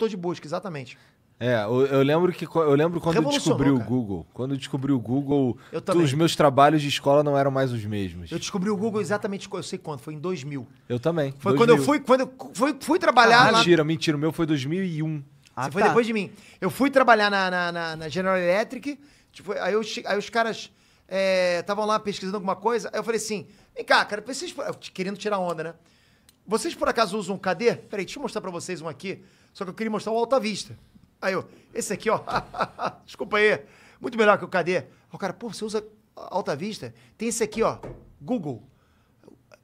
Estou de busca, exatamente. É, eu, eu, lembro que eu lembro quando eu descobri o Google. Quando eu descobri o Google, tu, os meus trabalhos de escola não eram mais os mesmos. Eu descobri o Google exatamente, eu sei quando, foi em 2000. Eu também. Foi 2000. quando eu fui, quando eu fui, fui trabalhar ah, lá... Mentira, mentira, o meu foi 2001. Ah, Você ah, tá. foi depois de mim. Eu fui trabalhar na, na, na, na General Electric, tipo, aí, eu, aí os caras estavam eh, é, lá pesquisando alguma coisa, aí eu falei assim, vem cá, cara, vocês... Querendo tirar onda, né? Vocês por acaso usam um KD? Peraí, deixa eu mostrar para vocês um aqui. Só que eu queria mostrar o Alta Vista. Aí eu, esse aqui, ó. Desculpa aí. Muito melhor que o KD. O cara, pô, você usa Alta Vista? Tem esse aqui, ó. Google.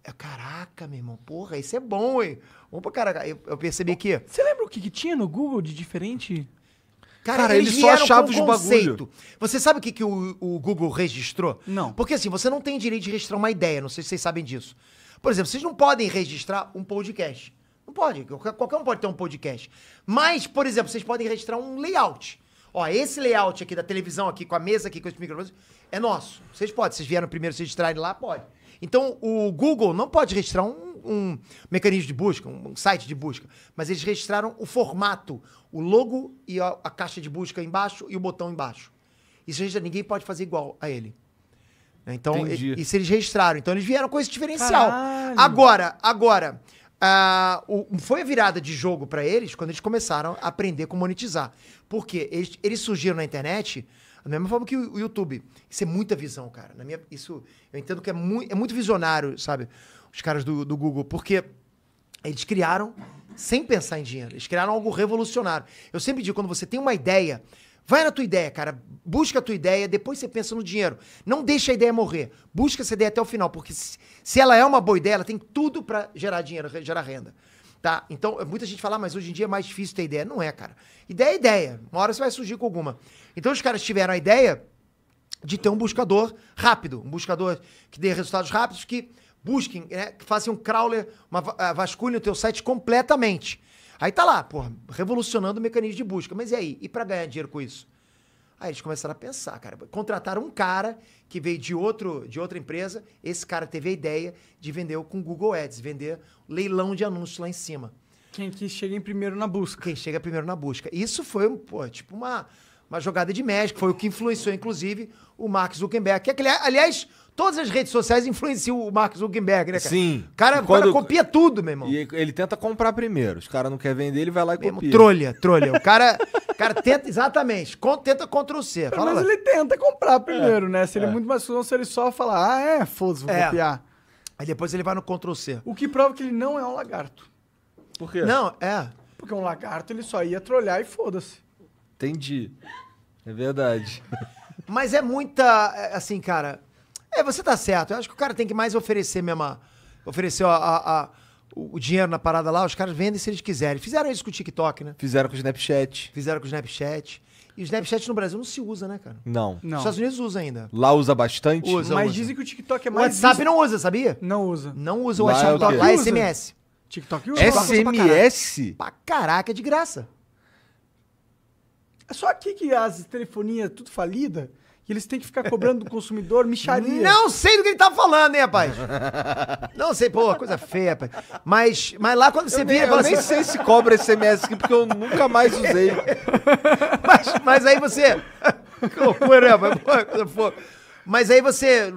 É, caraca, meu irmão, porra, isso é bom, hein? Vamos pra caraca. Eu, eu percebi que. Você lembra o que, que tinha no Google de diferente? Cara, Cara eles, só achavam os bagulho. Você sabe o que, que o, o Google registrou? Não. Porque assim, você não tem direito de registrar uma ideia, não sei se vocês sabem disso. Por exemplo, vocês não podem registrar um podcast. Não pode, qualquer um pode ter um podcast. Mas, por exemplo, vocês podem registrar um layout. Ó, esse layout aqui da televisão aqui, com a mesa aqui, com os microfones, é nosso. Vocês podem. Vocês vieram primeiro se registrarem lá, pode. Então, o Google não pode registrar um, um mecanismo de busca, um site de busca, mas eles registraram o formato, o logo e a, a caixa de busca embaixo e o botão embaixo. Isso gente ninguém pode fazer igual a ele. Né? Então, e, se eles registraram. Então eles vieram com esse diferencial. Caralho. Agora, agora. Uh, o, foi a virada de jogo para eles quando eles começaram a aprender como monetizar. Porque eles, eles surgiram na internet da mesma forma que o, YouTube. Isso é muita visão, cara. Na minha, isso eu entendo que é, mu é muito visionário, sabe? Os caras do, do Google. Porque eles criaram sem pensar em dinheiro. Eles criaram algo revolucionário. Eu sempre digo, quando você tem uma ideia, Vai na tua ideia, cara. Busca a tua ideia, depois você pensa no dinheiro. Não deixa a ideia morrer. Busca essa ideia até o final, porque se ela é uma boa ideia, ela tem tudo para gerar dinheiro, gerar renda. Tá? Então, é muita gente fala, ah, mas hoje em dia é mais difícil ter ideia. Não é, cara. Ideia é ideia. Uma hora você vai surgir com alguma. Então, os caras tiveram a ideia de ter um buscador rápido. Um buscador que dê resultados rápidos, que busquem, né, que façam um crawler, uma eh, vasculha o teu site completamente. Aí tá lá, porra, revolucionando o mecanismo de busca. Mas e aí? E para ganhar dinheiro com isso? Aí eles começaram a pensar, cara. Contrataram um cara que veio de, outro, de outra empresa. Esse cara teve a ideia de vender com Google Ads, vender leilão de anúncios lá em cima. Quem que chega em primeiro na busca. Quem chega primeiro na busca. Isso foi, pô, tipo uma uma jogada de médico, foi o que influenciou, inclusive, o Mark Zuckerberg. Que, aliás, todas as redes sociais influenciam o Mark Zuckerberg, né, cara? Sim. O cara, quando... cara copia tudo, meu irmão. E ele tenta comprar primeiro. Os caras não querem vender, ele vai lá e meu copia. Trolha, trolha. O cara, cara tenta, exatamente, tenta Ctrl C. Fala Mas lá. ele tenta comprar primeiro, é, né? Se é. ele é muito mais se ele só falar, ah, é, foda-se, vou é. copiar. Aí depois ele vai no Ctrl C. O que prova que ele não é um lagarto. Por quê? Não, é. Porque um lagarto ele só ia trolhar e foda-se. Entendi. É verdade. Mas é muita. É, assim, cara. É, você tá certo. Eu acho que o cara tem que mais oferecer mesmo. oferecer a, a, a o dinheiro na parada lá, os caras vendem se eles quiserem. Fizeram isso com o TikTok, né? Fizeram com o Snapchat. Fizeram com o Snapchat. E o Snapchat no Brasil não se usa, né, cara? Não. não. Os Estados Unidos usa ainda. Lá usa bastante? Usa, Mas usa. dizem que o TikTok é mais... O WhatsApp não usa, sabia? Não usa. Não usa o lá é WhatsApp. É lá é SMS. TikTok usa. SMS? Pra caraca, caraca, é de graça. É só aqui que as telefonias tudo falida e eles têm que ficar cobrando do consumidor micharia. Não sei do que ele tá falando, hein, rapaz? não sei, pô, coisa feia, rapaz. Mas, mas lá quando você eu Nem, eu assim, nem sei se cobra esse SMS aqui, porque eu nunca mais usei. mas, mas aí você. Que loucura, né, rapaz? coisa foda. Mas aí você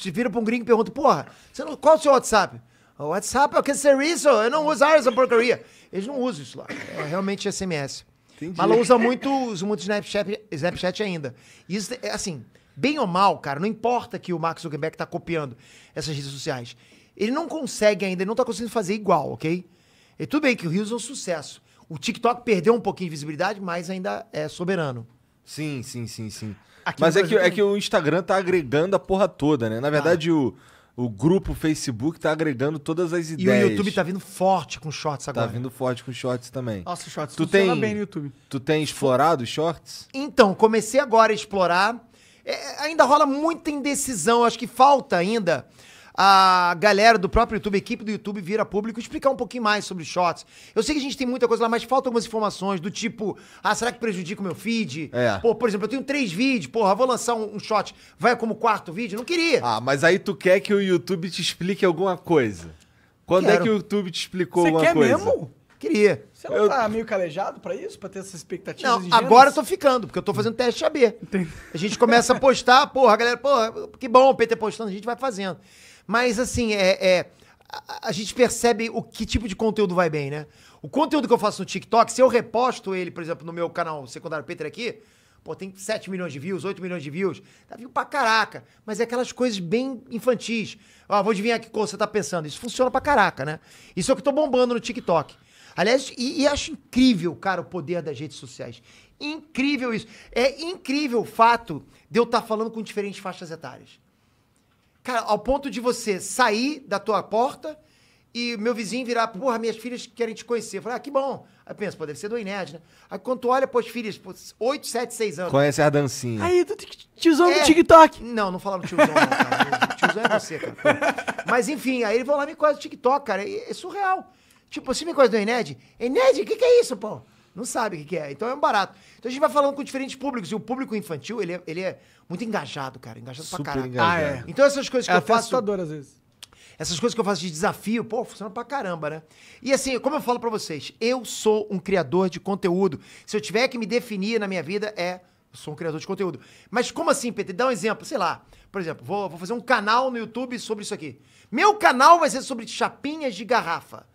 se vira pra um gringo e pergunta, porra, você não, qual é o seu WhatsApp? O WhatsApp é o que serviço? Eu não uso ah, essa porcaria. Eles não usam isso lá. É realmente SMS. Entendi. Mas ela usa muito, usa muito Snapchat, Snapchat ainda. Isso, é, assim, bem ou mal, cara, não importa que o Max Zuckerberg tá copiando essas redes sociais. Ele não consegue ainda, ele não tá conseguindo fazer igual, ok? E tudo bem que o Rios é um sucesso. O TikTok perdeu um pouquinho de visibilidade, mas ainda é soberano. Sim, sim, sim, sim. Aqui mas é que, é que o Instagram tá agregando a porra toda, né? Na tá. verdade, ah. o o grupo Facebook tá agregando todas as ideias. E o YouTube tá vindo forte com shorts tá agora. Tá vindo forte com shorts também. Nossa, shorts tu funciona tem, bem no YouTube. Tu tem explorado shorts? Então, comecei agora a explorar. É, ainda rola muita indecisão. Acho que falta ainda a galera do próprio YouTube, a equipe do YouTube vira público, explicar um pouquinho mais sobre shots. Eu sei que a gente tem muita coisa lá, mas faltam algumas informações do tipo, ah, será que prejudica o meu feed? É. Pô, por exemplo, eu tenho três vídeos, porra, vou lançar um, um shot, vai como quarto vídeo? Não queria. Ah, mas aí tu quer que o YouTube te explique alguma coisa. Quando Quero. é que o YouTube te explicou Você alguma quer coisa? mesmo? Queria. Você não eu... tá meio calejado pra isso? Pra ter essas expectativas? Não, ingênuas? agora eu tô ficando, porque eu tô fazendo teste AB. Entendi. A gente começa a postar, porra, a galera, porra, que bom o PT postando, a gente vai fazendo. Mas assim, é, é a, a gente percebe o que tipo de conteúdo vai bem, né? O conteúdo que eu faço no TikTok, se eu reposto ele, por exemplo, no meu canal secundário Peter aqui, pô, tem 7 milhões de views, 8 milhões de views, tá vindo pra caraca. Mas é aquelas coisas bem infantis. Ah, vou adivinhar que você tá pensando. Isso funciona pra caraca, né? Isso é o que eu tô bombando no TikTok. Aliás, e, e, acho incrível, cara, o poder das redes sociais. Incrível isso. É incrível o fato de eu estar tá falando com diferentes faixas etárias. Cara, ao ponto de você sair da tua porta e meu vizinho virar, porra, minhas filhas querem te conhecer. Eu falei, ah, que bom. Aí pensa, pô, deve ser do Inés, né? Aí quando tu olha, pô, as filhas, pô, 8, 7, 6 anos. Conhece a dancinha. Aí, tu tiozão é... do TikTok. Não, não falaram tiozão, não, cara. tiozão é você, cara. Mas enfim, aí eles vão lá ah, me conhece do TikTok, cara. É, surreal. Tipo, você me conhece do Ined, Ined, o que, que é isso, pô? Não sabe o que, que é. Então é um barato. Então a gente vai falando com diferentes públicos. E o público infantil, ele é, ele é muito engajado, cara. Engajado Super pra caralho. Engajado. Ah, é. Então essas coisas que é eu faço. assustador às vezes. Essas coisas que eu faço de desafio, pô, funciona pra caramba, né? E assim, como eu falo pra vocês, eu sou um criador de conteúdo. Se eu tiver que me definir na minha vida, é. Eu sou um criador de conteúdo. Mas como assim, PT? Dá um exemplo, sei lá. Por exemplo, vou, vou fazer um canal no YouTube sobre isso aqui. Meu canal vai ser sobre chapinhas de garrafa.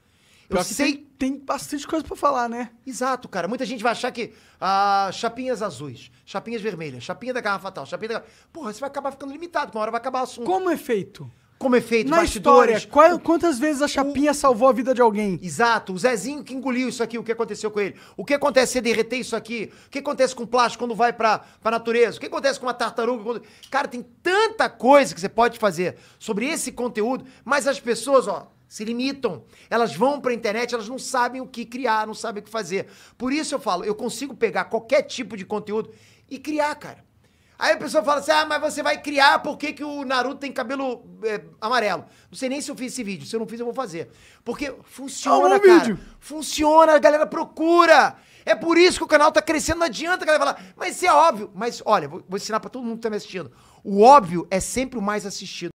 Eu sei. Tem, tem, bastante coisa para falar, né? Exato, cara. Muita gente vai achar que ah, chapinhas azuis, chapinhas vermelhas, chapinha da garrafa tal, chapinha da. Porra, você vai acabar ficando limitado, uma hora vai acabar assunto. Como é feito? Como é feito, Na bastidores. história, qual, quantas vezes a chapinha o... salvou a vida de alguém? Exato, o Zezinho que engoliu isso aqui, o que aconteceu com ele. O que acontece se derreter isso aqui? O que acontece com o plástico quando vai pra, pra natureza? O que acontece com uma tartaruga? Quando... Cara, tem tanta coisa que você pode fazer sobre esse conteúdo, mas as pessoas, ó, se limitam. Elas vão para a internet, elas não sabem o que criar, não sabem o que fazer. Por isso eu falo, eu consigo pegar qualquer tipo de conteúdo e criar, cara. Aí a pessoa fala assim: ah, mas você vai criar por que, que o Naruto tem cabelo é, amarelo? Não sei nem se eu fiz esse vídeo. Se eu não fiz, eu vou fazer. Porque funciona, cara. Vídeo. Funciona, a galera procura. É por isso que o canal tá crescendo. Não adianta a galera falar, mas isso é óbvio. Mas olha, vou, vou ensinar para todo mundo que tá me assistindo: o óbvio é sempre o mais assistido.